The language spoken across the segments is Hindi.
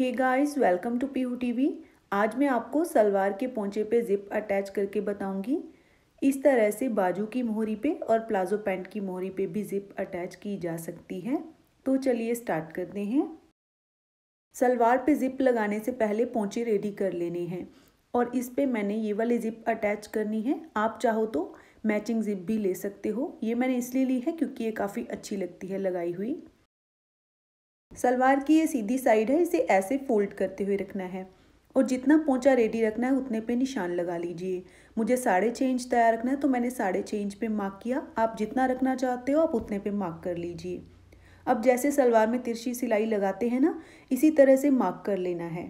hey guys welcome to P TV आज मैं आपको सलवार के पोंचे पे जिप अटैच करके बताऊंगी इस तरह से बाजू की मोहरी पे और प्लाजो पैंट की मोहरी पे भी जिप अटैच की जा सकती है तो चलिए स्टार्ट करते हैं सलवार पे जिप लगाने से पहले पोंचे रेडी कर लेने हैं और इस पे मैंने ये वाली जिप अटैच करनी है आप चाहो तो मैचिंग जिप भी ले सकते हो ये मैंने इसलिए ली है क्योंकि ये काफ़ी अच्छी लगती है लगाई हुई सलवार की ये सीधी साइड है इसे ऐसे फोल्ड करते हुए रखना है और जितना पोंचा रेडी रखना है उतने पे निशान लगा लीजिए मुझे साढ़े छः इंच तैयार रखना है तो मैंने साढ़े छः इंच पे मार्क किया आप जितना रखना चाहते हो आप उतने पे मार्क कर लीजिए अब जैसे सलवार में तिरछी सिलाई लगाते हैं ना इसी तरह से मार्क कर लेना है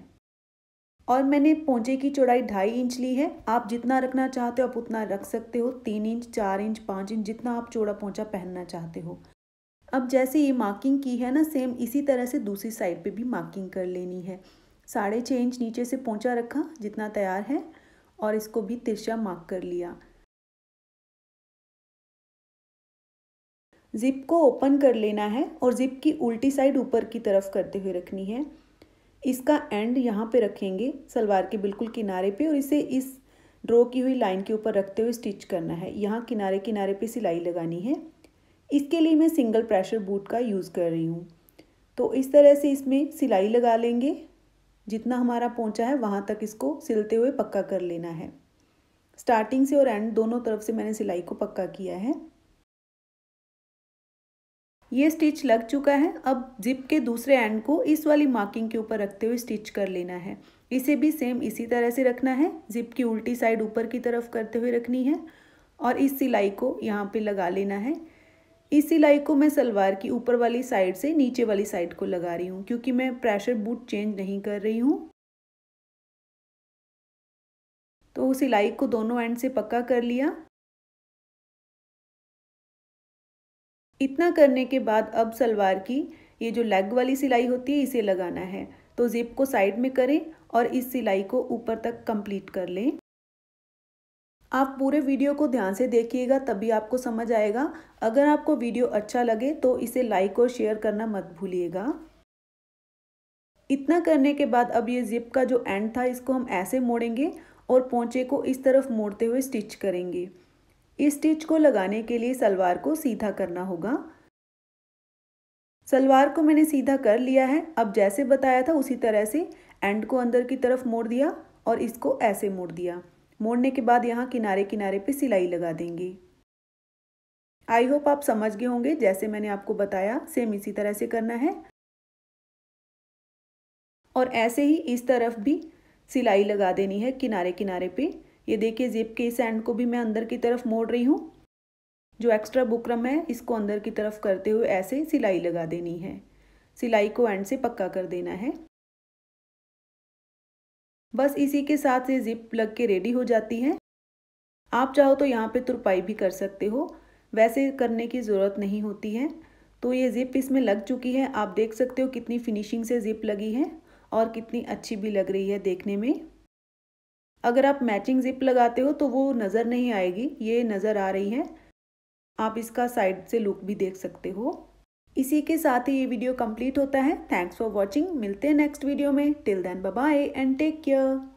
और मैंने पोंचे की चौड़ाई ढाई इंच ली है आप जितना रखना चाहते हो आप उतना रख सकते हो तीन इंच चार इंच पाँच इंच जितना आप चौड़ा पोंचा पहनना चाहते हो अब जैसे ये मार्किंग की है ना सेम इसी तरह से दूसरी साइड पे भी मार्किंग कर लेनी है साढ़े छः इंच नीचे से पहुंचा रखा जितना तैयार है और इसको भी तिरछा मार्क कर लिया जिप को ओपन कर लेना है और जिप की उल्टी साइड ऊपर की तरफ करते हुए रखनी है इसका एंड यहाँ पे रखेंगे सलवार के बिल्कुल किनारे पे और इसे इस ड्रॉ की हुई लाइन के ऊपर रखते हुए स्टिच करना है यहाँ किनारे किनारे पे सिलाई लगानी है इसके लिए मैं सिंगल प्रेशर बूट का यूज़ कर रही हूँ तो इस तरह से इसमें सिलाई लगा लेंगे जितना हमारा पहुँचा है वहाँ तक इसको सिलते हुए पक्का कर लेना है स्टार्टिंग से और एंड दोनों तरफ से मैंने सिलाई को पक्का किया है ये स्टिच लग चुका है अब जिप के दूसरे एंड को इस वाली मार्किंग के ऊपर रखते हुए स्टिच कर लेना है इसे भी सेम इसी तरह से रखना है जिप की उल्टी साइड ऊपर की तरफ करते हुए रखनी है और इस सिलाई को यहाँ पे लगा लेना है इस सिलाई को मैं सलवार की ऊपर वाली साइड से नीचे वाली साइड को लगा रही हूँ क्योंकि मैं प्रेशर बूट चेंज नहीं कर रही हूँ तो सिलाई को दोनों एंड से पक्का कर लिया इतना करने के बाद अब सलवार की ये जो लेग वाली सिलाई होती है इसे लगाना है तो जिप को साइड में करें और इस सिलाई को ऊपर तक कंप्लीट कर लें आप पूरे वीडियो को ध्यान से देखिएगा तभी आपको समझ आएगा अगर आपको वीडियो अच्छा लगे तो इसे लाइक और शेयर करना मत भूलिएगा इतना करने के बाद अब ये जिप का जो एंड था इसको हम ऐसे मोड़ेंगे और पोंचे को इस तरफ मोड़ते हुए स्टिच करेंगे इस स्टिच को लगाने के लिए सलवार को सीधा करना होगा सलवार को मैंने सीधा कर लिया है अब जैसे बताया था उसी तरह से एंड को अंदर की तरफ मोड़ दिया और इसको ऐसे मोड़ दिया मोड़ने के बाद यहाँ किनारे किनारे पे सिलाई लगा देंगे आई होप आप समझ गए होंगे जैसे मैंने आपको बताया सेम इसी तरह से करना है और ऐसे ही इस तरफ भी सिलाई लगा देनी है किनारे किनारे पे ये देखिए जेब के इस एंड को भी मैं अंदर की तरफ मोड़ रही हूँ जो एक्स्ट्रा बुकरम है इसको अंदर की तरफ करते हुए ऐसे सिलाई लगा देनी है सिलाई को एंड से पक्का कर देना है बस इसी के साथ ये जिप लग के रेडी हो जाती है आप चाहो तो यहाँ पे तुरपाई भी कर सकते हो वैसे करने की ज़रूरत नहीं होती है तो ये ज़िप इसमें लग चुकी है आप देख सकते हो कितनी फिनिशिंग से ज़िप लगी है और कितनी अच्छी भी लग रही है देखने में अगर आप मैचिंग ज़िप लगाते हो तो वो नज़र नहीं आएगी ये नज़र आ रही है आप इसका साइड से लुक भी देख सकते हो इसी के साथ ही ये वीडियो कंप्लीट होता है थैंक्स फॉर वॉचिंग मिलते हैं नेक्स्ट वीडियो में till then bye and take care